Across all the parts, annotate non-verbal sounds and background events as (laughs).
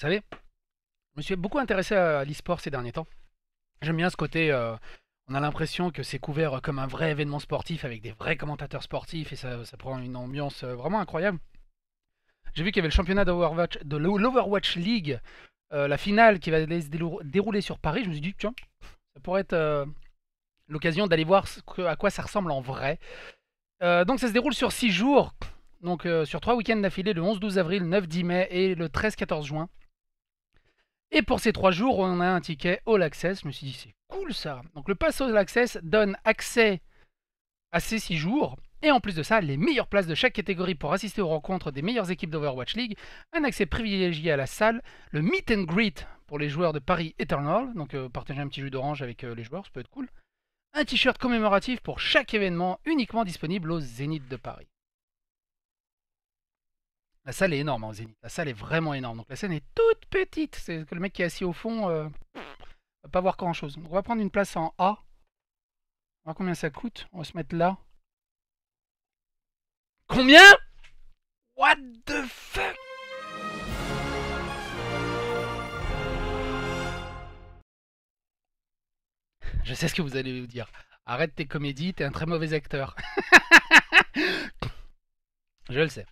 Vous savez, je me suis beaucoup intéressé à l'e-sport ces derniers temps. J'aime bien ce côté, euh, on a l'impression que c'est couvert comme un vrai événement sportif avec des vrais commentateurs sportifs et ça, prend une ambiance euh, vraiment incroyable. J'ai vu qu'il y avait le championnat de l'Overwatch League, euh, la finale qui va se dérouler sur Paris. Je me suis dit, tiens, ça pourrait être l'occasion d'aller voir à quoi ça ressemble en vrai. donc ça se déroule sur 6 jours, donc sur 3 week-ends d'affilée, le 11-12 avril, 9-10 mai et le 13-14 juin. Et pour ces trois jours, on a un ticket All Access. Je me suis dit, c'est cool ça. Donc le pass All Access donne accès à ces six jours. Et en plus de ça, les meilleures places de chaque catégorie pour assister aux rencontres des meilleures équipes d'Overwatch League, un accès privilégié à la salle, le meet and greet pour les joueurs de Paris Eternal, donc euh, partager un petit jus d'orange avec euh, les joueurs, ça peut être cool. Un t-shirt commémoratif pour chaque événement uniquement disponible au Zénith de Paris. La salle est énorme en hein, Zénith. La salle est vraiment énorme. Donc la scène est toute petite. C'est que le mec qui est assis au fond euh, va pas voir grand chose. on va prendre une place en A. On va voir combien ça coûte. On va se mettre là. Combien What the fuck Je sais ce que vous allez vous dire. Arrête tes comédies, t'es un très mauvais acteur. (laughs) Je le sais.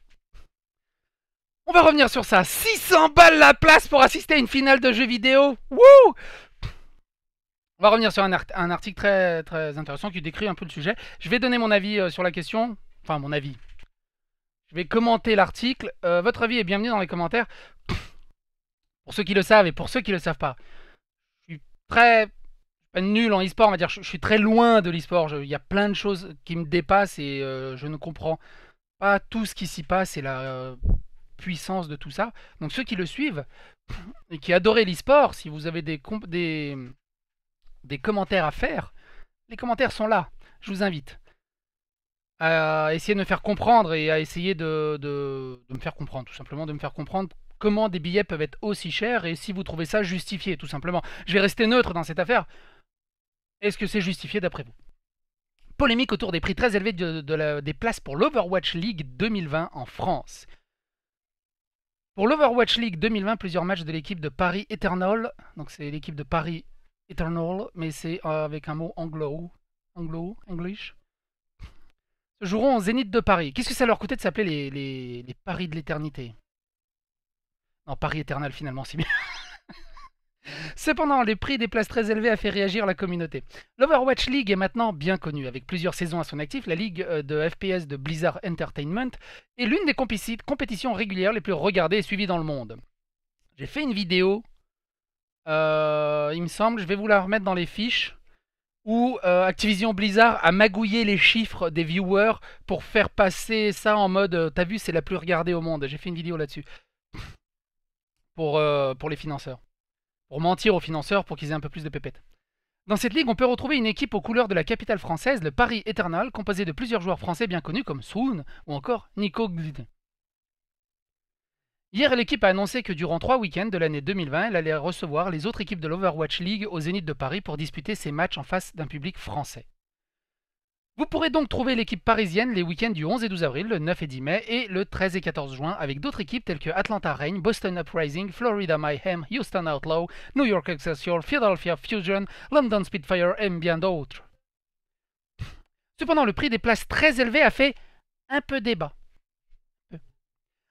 On va revenir sur ça. 600 balles la place pour assister à une finale de jeu vidéo. Wouh on va revenir sur un, article très, très intéressant qui décrit un peu le sujet. Je vais donner mon avis euh, sur la question. Enfin, mon avis. Je vais commenter l'article. Euh, votre avis est bienvenu dans les commentaires. Pour ceux qui le savent et pour ceux qui ne le savent pas. Je suis très nul en e-sport, va dire. Je, suis très loin de l'e-sport. Il y a plein de choses qui me dépassent et euh, je ne comprends pas tout ce qui s'y passe et la puissance de tout ça. Donc ceux qui le suivent et qui adoraient l'e-sport, si vous avez des, des, des, commentaires à faire, les commentaires sont là. Je vous invite à essayer de me faire comprendre et à essayer de, me faire comprendre, tout simplement, de me faire comprendre comment des billets peuvent être aussi chers et si vous trouvez ça justifié, tout simplement. Je vais rester neutre dans cette affaire. Est-ce que c'est justifié d'après vous Polémique autour des prix très élevés des places pour l'Overwatch League 2020 en France. Pour l'Overwatch League 2020, plusieurs matchs de l'équipe de Paris Eternal, donc c'est l'équipe de Paris Eternal, mais c'est euh, avec un mot anglo, anglo, English, se joueront en Zénith de Paris. Qu'est-ce que ça leur coûtait de s'appeler les, Paris de l'éternité Non, Paris Eternal finalement, c'est bien. Cependant, les prix des places très élevés a fait réagir la communauté. L'Overwatch League est maintenant bien connue, avec plusieurs saisons à son actif. La ligue euh, de FPS de Blizzard Entertainment est l'une des compétitions régulières les plus regardées et suivies dans le monde. J'ai fait une vidéo, euh, il me semble, je vais vous la remettre dans les fiches, où euh, Activision Blizzard a magouillé les chiffres des viewers pour faire passer ça en mode T'as vu, c'est la plus regardée au monde. J'ai fait une vidéo là-dessus. pour, pour les financeurs pour mentir aux financeurs pour qu'ils aient un peu plus de pépettes. Dans cette ligue, on peut retrouver une équipe aux couleurs de la capitale française, le Paris Eternal, composée de plusieurs joueurs français bien connus comme Soon ou encore Nico Glid. Hier, l'équipe a annoncé que durant trois week-ends de l'année 2020, elle allait recevoir les autres équipes de l'Overwatch League au Zénith de Paris pour disputer ses matchs en face d'un public français. Vous pourrez donc trouver l'équipe parisienne les week-ends du 11 et 12 avril, le 9 et 10 mai et le 13 et 14 juin avec d'autres équipes telles que Atlanta Reign, Boston Uprising, Florida Mayhem, Houston Outlaw, New York Excelsior, Philadelphia Fusion, London Spitfire et bien d'autres. Cependant, le prix des places très élevé a fait un peu débat.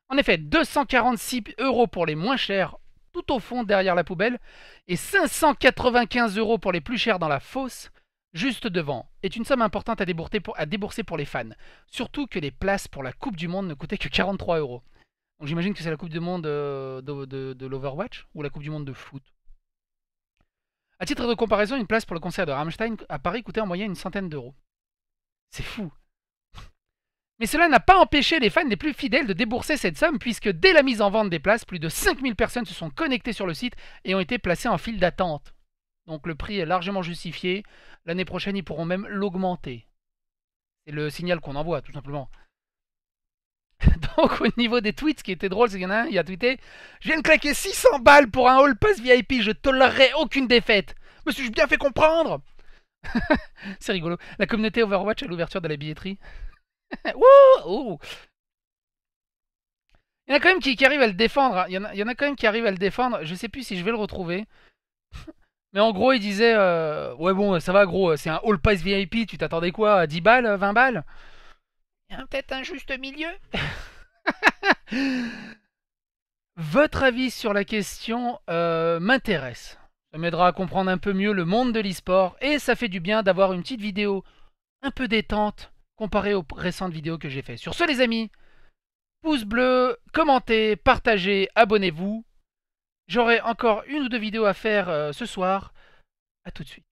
En effet, 246 euros pour les moins chers tout au fond derrière la poubelle et 595 euros pour les plus chers dans la fosse Juste devant est une somme importante à débourser, pour, les fans, surtout que les places pour la Coupe du Monde ne coûtaient que 43 euros. j'imagine que c'est la Coupe du Monde euh, de, l'Overwatch ou la Coupe du Monde de foot. A titre de comparaison, une place pour le concert de Rammstein à Paris coûtait en moyenne une centaine d'euros. C'est fou. (laughs) Mais cela n'a pas empêché les fans les plus fidèles de débourser cette somme, puisque dès la mise en vente des places, plus de 5000 personnes se sont connectées sur le site et ont été placées en file d'attente. Donc le prix est largement justifié. L'année prochaine, ils pourront même l'augmenter. C'est le signal qu'on envoie, tout simplement. (laughs) Donc au niveau des tweets, ce qui était drôle, c'est qu'il y en a un, il a tweeté « Je viens de claquer 600 balles pour un All Pass VIP, je tolérerai aucune défaite. Me suis-je bien fait comprendre (laughs) ?» C'est rigolo. La communauté Overwatch à l'ouverture de la billetterie. (laughs) Wouh il y en a quand même qui, arrivent à le défendre. Hein. Il y, en a, quand même qui arrivent à le défendre. Je sais plus si je vais le retrouver. Mais en gros, il disait euh, Ouais, bon, ça va, gros, c'est un All Pass VIP, tu t'attendais quoi 10 balles, 20 balles Il y peut-être un juste milieu (laughs) Votre avis sur la question euh, m'intéresse. Ça m'aidera à comprendre un peu mieux le monde de l'e-sport et ça fait du bien d'avoir une petite vidéo un peu détente comparée aux récentes vidéos que j'ai faites. Sur ce, les amis, pouce bleu, commentez, partagez, abonnez-vous. J'aurai encore une ou deux vidéos à faire euh, ce soir. A tout de suite.